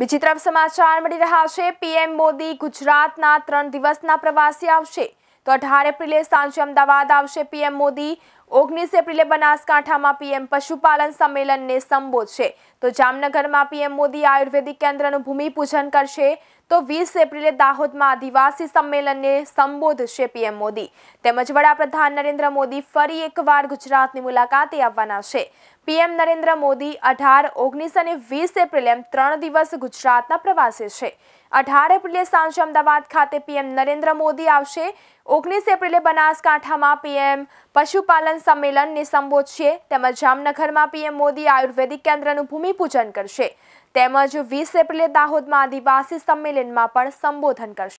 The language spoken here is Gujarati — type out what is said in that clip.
બીજી તરફ સમાચાર મળી રહ્યા છે પીએમ મોદી ગુજરાતના ત્રણ દિવસના પ્રવાસે આવશે તો અઢાર એપ્રિલે સાંજે અમદાવાદ આવશે પીએમ મોદી ઓગણીસ એપ્રિલે બનાસકાંઠામાં પીએમ પશુપાલન સંમેલનને સંબોધશે તો જામનગરમાં પીએમ મોદી આયુર્વેદિક કેન્દ્રનું ભૂમિપૂજન કરશે તો વીસ એપ્રિલે દાહોદમાં આદિવાસી સંમેલનને સંબોધશે પીએમ મોદી તેમજ વડાપ્રધાન નરેન્દ્ર મોદી ફરી એકવાર ગુજરાતની મુલાકાતે આવવાના છે પીએમ નરેન્દ્ર મોદી અઢાર ઓગણીસ અને વીસ એપ્રિલે એમ ત્રણ દિવસ ગુજરાતના પ્રવાસે છે અઢાર એપ્રિલે સાંજે અમદાવાદ ખાતે પીએમ નરેન્દ્ર મોદી આવશે ઓગણીસ એપ્રિલે બનાસકાંઠામાં પીએમ પશુપાલન સંમેલનને સંબોધશે તેમજ જામનગરમાં પીએમ મોદી આયુર્વેદિક કેન્દ્રનું ભૂમિપૂજન કરશે તેમજ વીસ એપ્રિલે દાહોદમાં આદિવાસી સંમેલનમાં પણ સંબોધન કરશે